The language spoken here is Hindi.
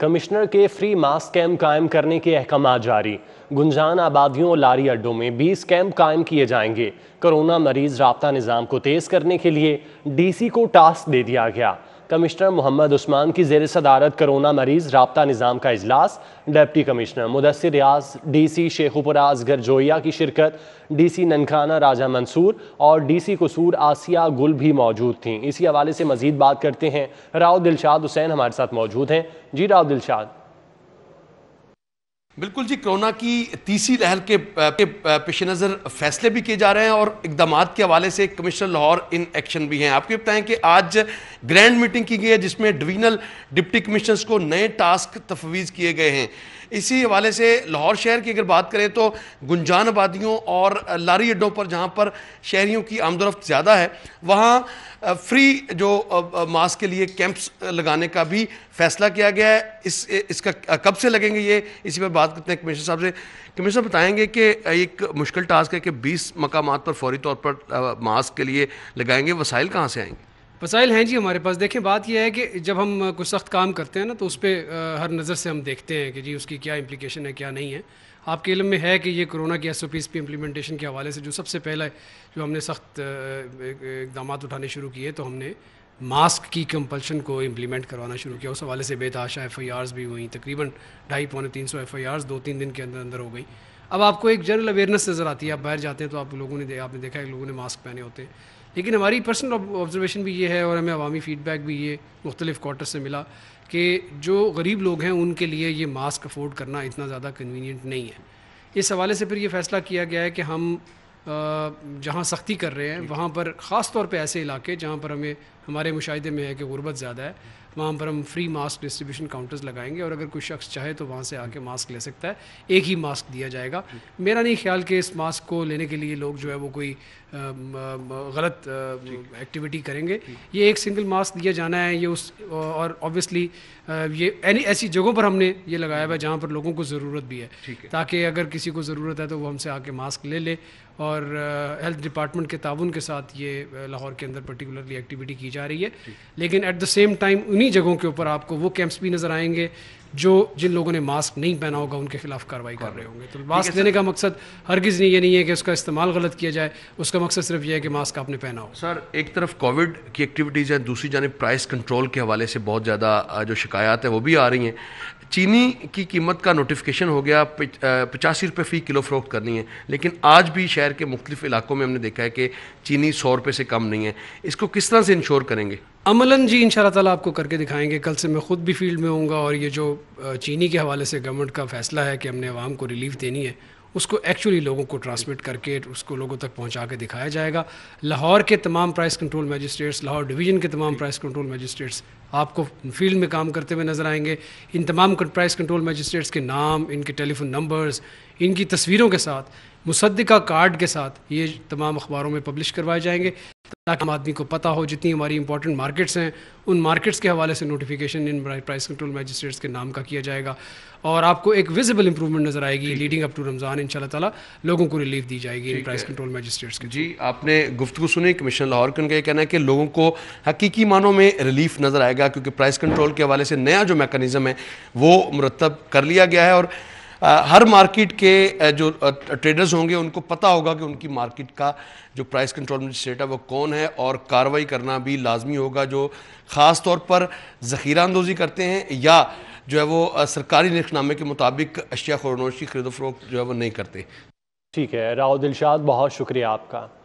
कमिश्नर के फ्री मास्क कैंप कायम करने के अहकाम जारी गुंजान आबादियों और लारी अड्डों में 20 कैंप कायम किए जाएंगे कोरोना मरीज रबता निज़ाम को तेज़ करने के लिए डीसी को टास्क दे दिया गया कमिश्नर मोहम्मद उस्मान की जेर सदारत करोना मरीज रबता निज़ाम का अजलास deputy commissioner Mudassar Riaz D C Sheikhupura Asghar Joya की शिरकत डी सी ननखाना राजा मंसूर और डी सी कसूर आसिया गुल भी मौजूद थी इसी हवाले से मजीद बात करते हैं राव दिलशाद हुसैन हमारे साथ मौजूद हैं जी राव दिलशाद बिल्कुल जी कोरोना की तीसरी लहर के, पेश नज़र फैसले भी किए जा रहे हैं और इकदाम के हवाले से कमिश्नर लाहौर इन एक्शन भी हैं आपको बताएं कि आज ग्रैंड मीटिंग की गई है जिसमें डिवीजनल डिप्टी कमिश्नर्स को नए टास्क तफवीज़ किए गए हैं इसी हवाले से लाहौर शहर की अगर बात करें तो गुंजान आबादियों और लारी अड्डों पर जहाँ पर शहरीों की आमदोरफ्त ज़्यादा है वहाँ फ्री जो मास्क के लिए कैंप्स लगाने का भी फैसला किया गया है इस इसका कब से लगेंगे ये इसी पर बात करते हैं कमिश्नर साहब से कमिश्नर साहब बताएंगे कि एक मुश्किल टास्क है कि 20 मकाम पर फौरी तौर पर मास्क के लिए लगाएंगे वसाइल कहाँ से आएंगे वसाइल हैं जी हमारे पास देखें बात यह है कि जब हम कुछ सख्त काम करते हैं ना तो उस पर हर नज़र से हम देखते हैं कि जी उसकी क्या इम्प्लीकेशन है क्या नहीं है आपके इलम में है कि ये कोरोना की एस ओ पीज़ की इम्प्लीमेंटेशन के हवाले से जो सबसे पहला जो हमने सख्त इकदाम उठाने शुरू किए तो हमने मास्क की कंपल्शन को इम्प्लीमेंट करवाना शुरू किया उस हवाले से बेताशा एफ आई आर्स भी हुई तकरीबन ढाई पौने तीन सौ एफ आई आर्स दो तीन दिन के अंदर अंदर हो गई अब आपको एक जनरल अवेयरनेस नज़र आती है आप बाहर जाते हैं तो आप लोगों ने आपने देखा है लोगों ने मास्क पहने होते हैं लेकिन हमारी पर्सनल ऑब्जर्वेशन भी ये है और हमें अवामी फ़ीडबैक भी ये मुख्तलिफ़ क्वार्टर से मिला कि जो गरीब लोग हैं उनके लिए ये मास्क अफोर्ड करना इतना ज़्यादा कन्वीनियंट नहीं है इस हवाले से फिर ये फ़ैसला किया गया है कि हम जहाँ सख्ती कर रहे हैं वहाँ पर ख़ास तौर पर ऐसे इलाके जहाँ पर हमें हमारे मुशाहे में है कि गुरबत ज़्यादा है वहाँ पर हम फ्री मास्क डिस्ट्रीब्यूशन काउंटर्स लगाएंगे और अगर कोई शख्स चाहे तो वहाँ से आके मास्क ले सकता है एक ही मास्क दिया जाएगा मेरा नहीं ख्याल कि इस मास्क को लेने के लिए लोग जो है वो कोई गलत एक्टिविटी करेंगे ये एक सिंगल मास्क दिया जाना है ये उस और ऑब्वियसली ये एनी ऐसी जगहों पर हमने ये लगाया हुआ है जहाँ पर लोगों को ज़रूरत भी है ताकि अगर किसी को ज़रूरत है तो वो हमसे आके मास्क ले ले और हेल्थ डिपार्टमेंट के ताउन के साथ ये लाहौर के अंदर पर्टिकुलरली एक्टिविटी की जा रही है लेकिन एट द सेम टाइम उन्हीं जगहों के ऊपर आपको वो कैंप्स भी नज़र आएंगे जो जिन लोगों ने मास्क नहीं पहना होगा उनके खिलाफ कार्रवाई कर रहे होंगे तो मास्क देने का मकसद हरगिज़ नहीं ये नहीं है कि उसका इस्तेमाल गलत किया जाए उसका मकसद सिर्फ ये है कि मास्क आपने पहना हो सर एक तरफ कोविड की एक्टिविटीज़ है दूसरी जानब प्राइस कंट्रोल के हवाले से बहुत ज़्यादा जो शिकायत है वो भी आ रही हैं चीनी की कीमत का नोटिफिकेशन हो गया पचासी रुपये फ़ी किलो फ़रोख्त करनी है लेकिन आज भी शहर के मुख्तलिफ इलाकों में हमने देखा है कि चीनी सौ रुपये से कम नहीं है इसको किस तरह से इंश्योर करेंगे अमलन जी इन तला आपको करके दिखाएंगे कल से मैं ख़ुद भी फील्ड में हूँ और ये जो चीनी के हवाले से गवर्नमेंट का फ़ैसला है कि हमने आवाम को रिलीफ देनी है उसको एक्चुअली लोगों को ट्रांसमिट करके उसको लोगों तक पहुंचा के दिखाया जाएगा लाहौर के तमाम price control magistrates Lahore division के तमाम प्राइस कंट्रोल मजिस्ट्रेट्स आपको फील्ड में काम करते हुए नज़र आएंगे इन तमाम प्राइस कंट्रोल मजिस्ट्रेट्स के नाम इनके टेलीफोन नंबर्स इनकी तस्वीरों के साथ मुसदा कार्ड के साथ ये तमाम अखबारों में पब्लिश करवाए जाएंगे ताकि आम आदमी को पता हो जितनी हमारी इंपॉर्टेंट मार्केट्स हैं उन मार्केट्स के हवाले से नोटिफिकेशन इन प्राइस कंट्रोल मजिस्ट्रेट्स के नाम का किया जाएगा और आपको एक विजिबल इंप्रूवमेंट नज़र आएगी लीडिंग अप टू रमज़ान इन ताला लोगों को रिलीफ दी जाएगी इन प्राइस कंट्रोल मजिस्ट्रेट्स की जी आपने गुफ्तु सुनी कमिश्नर लाहौर का यह कहना है कि लोगों को हकीकी मानों में रिलीफ नज़र आएगा क्योंकि प्राइस कंट्रोल के हवाले से नया जो मेकानिज़म है वो मुरतब कर लिया गया है और हर मार्केट के जो ट्रेडर्स होंगे उनको पता होगा कि उनकी मार्केट का जो प्राइस कंट्रोल मजिस्ट्रेट है वो कौन है और कार्रवाई करना भी लाजमी होगा जो ख़ास तौर पर ज़ख़ीरा अंदोज़ी करते हैं या जो है वो सरकारी नक्शनामे के मुताबिक अशिया खरनोशी खरीदो फरोख्त जो है वो नहीं करते ठीक है राहुल दिलशाद बहुत शुक्रिया आपका